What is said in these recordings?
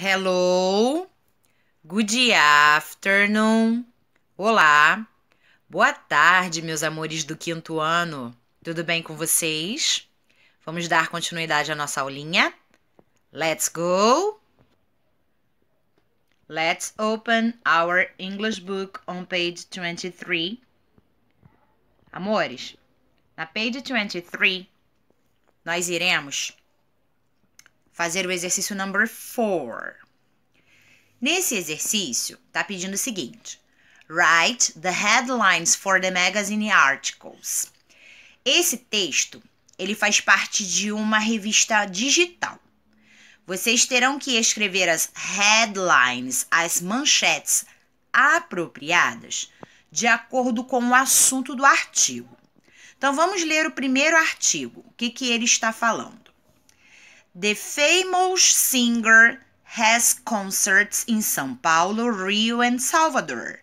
Hello, good afternoon. Olá, boa tarde, meus amores do quinto ano. Tudo bem com vocês? Vamos dar continuidade à nossa aulinha? Let's go! Let's open our English book on page 23. Amores, na page 23, nós iremos fazer o exercício number 4. Nesse exercício, tá pedindo o seguinte: Write the headlines for the magazine articles. Esse texto, ele faz parte de uma revista digital. Vocês terão que escrever as headlines, as manchetes apropriadas, de acordo com o assunto do artigo. Então vamos ler o primeiro artigo. O que, que ele está falando? The famous singer has concerts in São Paulo, Rio, and Salvador.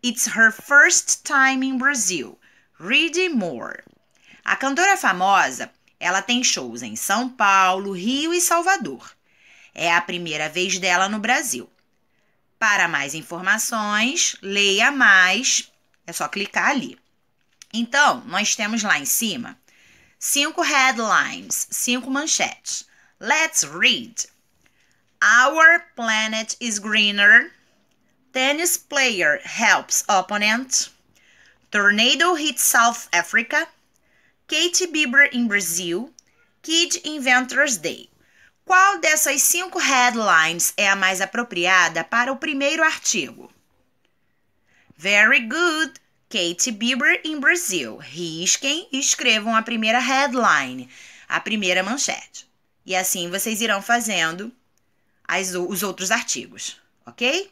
It's her first time in Brazil. Read more. A cantora famosa, ela tem shows em São Paulo, Rio e Salvador. É a primeira vez dela no Brasil. Para mais informações, leia mais, é só clicar ali. Então, nós temos lá em cima cinco headlines, cinco manchetes. Let's read. Our planet is greener. Tennis player helps opponent. Tornado hits South Africa. Katy Bieber in Brazil. Kid Inventors Day. Qual dessas cinco headlines é a mais apropriada para o primeiro artigo? Very good! Katy Bieber in Brazil. Risquem e escrevam a primeira headline, a primeira manchete. E assim vocês irão fazendo as, os outros artigos, ok?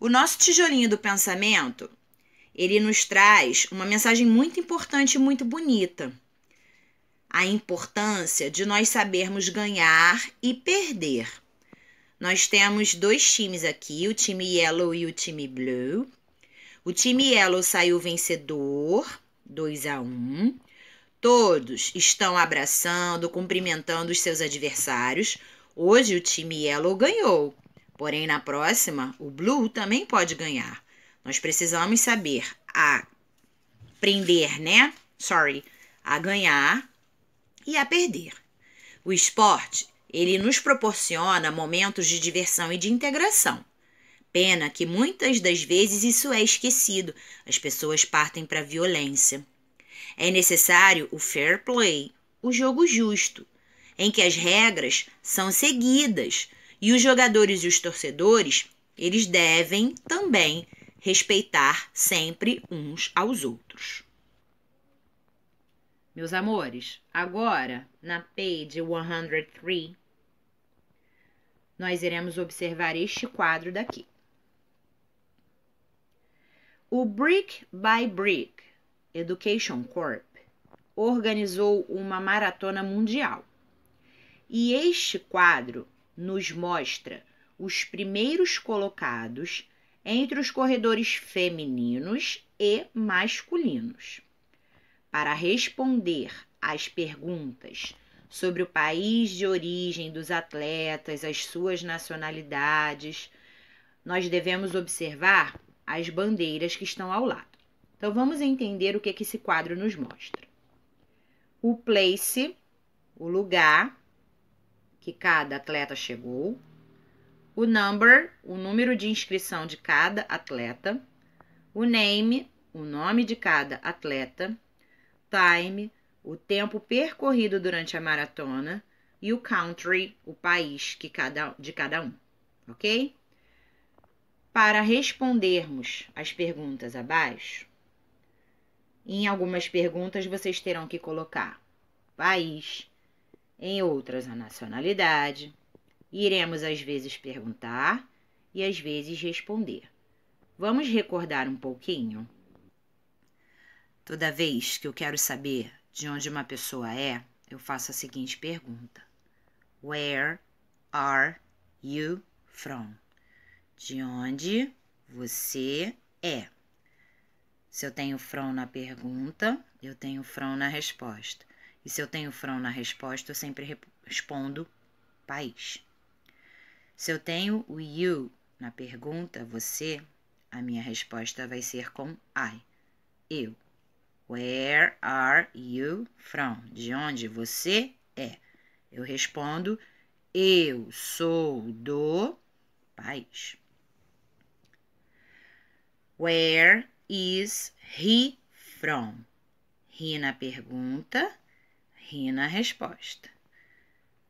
O nosso tijolinho do pensamento, ele nos traz uma mensagem muito importante e muito bonita. A importância de nós sabermos ganhar e perder. Nós temos dois times aqui, o time yellow e o time blue. O time yellow saiu vencedor, 2 a 1. Um. Todos estão abraçando, cumprimentando os seus adversários. Hoje o time Yellow ganhou, porém na próxima o Blue também pode ganhar. Nós precisamos saber aprender, né? Sorry, a ganhar e a perder. O esporte, ele nos proporciona momentos de diversão e de integração. Pena que muitas das vezes isso é esquecido. As pessoas partem para a violência. É necessário o fair play, o jogo justo, em que as regras são seguidas e os jogadores e os torcedores, eles devem também respeitar sempre uns aos outros. Meus amores, agora na page 103, nós iremos observar este quadro daqui. O brick by brick Education Corp, organizou uma maratona mundial. E este quadro nos mostra os primeiros colocados entre os corredores femininos e masculinos. Para responder às perguntas sobre o país de origem dos atletas, as suas nacionalidades, nós devemos observar as bandeiras que estão ao lado. Então vamos entender o que, que esse quadro nos mostra. O place, o lugar que cada atleta chegou, o number, o número de inscrição de cada atleta, o name, o nome de cada atleta, time, o tempo percorrido durante a maratona e o country, o país que cada, de cada um, ok? Para respondermos as perguntas abaixo, em algumas perguntas vocês terão que colocar país, em outras a nacionalidade. Iremos às vezes perguntar e às vezes responder. Vamos recordar um pouquinho? Toda vez que eu quero saber de onde uma pessoa é, eu faço a seguinte pergunta: Where are you from? De onde você é? Se eu tenho from na pergunta, eu tenho from na resposta. E se eu tenho from na resposta, eu sempre respondo país. Se eu tenho o you na pergunta, você, a minha resposta vai ser com I. Eu. Where are you from? De onde você é? Eu respondo, eu sou do país. Where is he from? He na pergunta, he na resposta.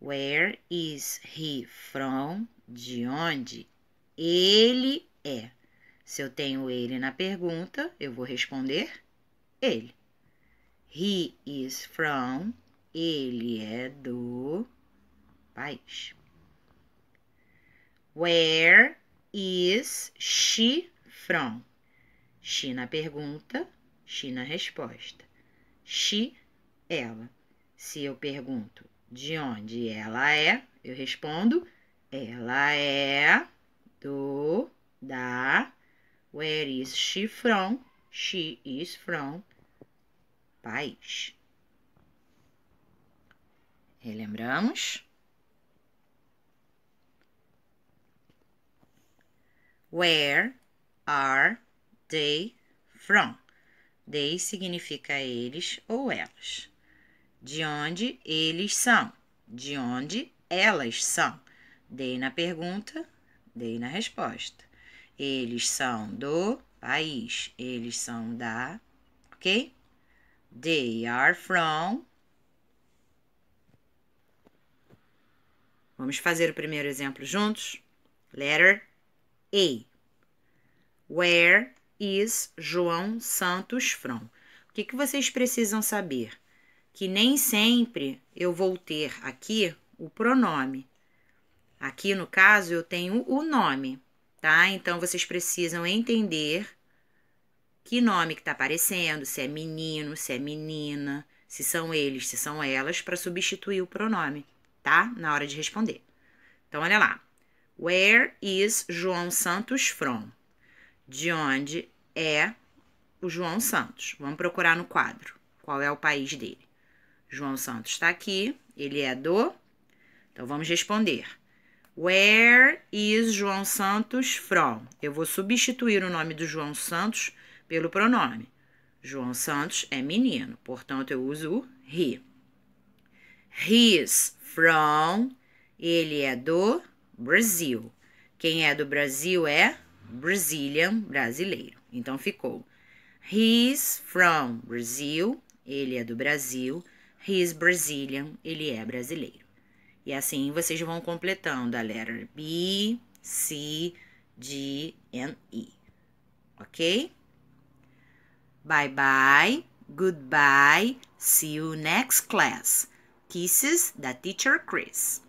Where is he from? De onde ele é? Se eu tenho ele na pergunta, eu vou responder ele. He is from. Ele é do país. Where is she from? na pergunta, na resposta. Xi, ela. Se eu pergunto de onde ela é, eu respondo, ela é do, da, where is she from? She is from país. Relembramos? Where are They from. They significa eles ou elas. De onde eles são. De onde elas são. They na pergunta, they na resposta. Eles são do país. Eles são da. Ok? They are from. Vamos fazer o primeiro exemplo juntos. Letter A. Where is João Santos from? O que, que vocês precisam saber? Que nem sempre eu vou ter aqui o pronome. Aqui, no caso, eu tenho o nome, tá? Então, vocês precisam entender que nome que está aparecendo, se é menino, se é menina, se são eles, se são elas, para substituir o pronome, tá? Na hora de responder. Então, olha lá. Where is João Santos from? de onde é o João Santos. Vamos procurar no quadro qual é o país dele. João Santos está aqui, ele é do. Então vamos responder. Where is João Santos from? Eu vou substituir o nome do João Santos pelo pronome. João Santos é menino, portanto eu uso o he. He's from, ele é do Brasil. Quem é do Brasil é Brazilian, brasileiro. Então ficou He's from Brazil, ele é do Brasil. He's Brazilian, ele é brasileiro. E assim vocês vão completando a letter B, C, D and E. Ok? Bye bye, goodbye, see you next class. Kisses da teacher Chris.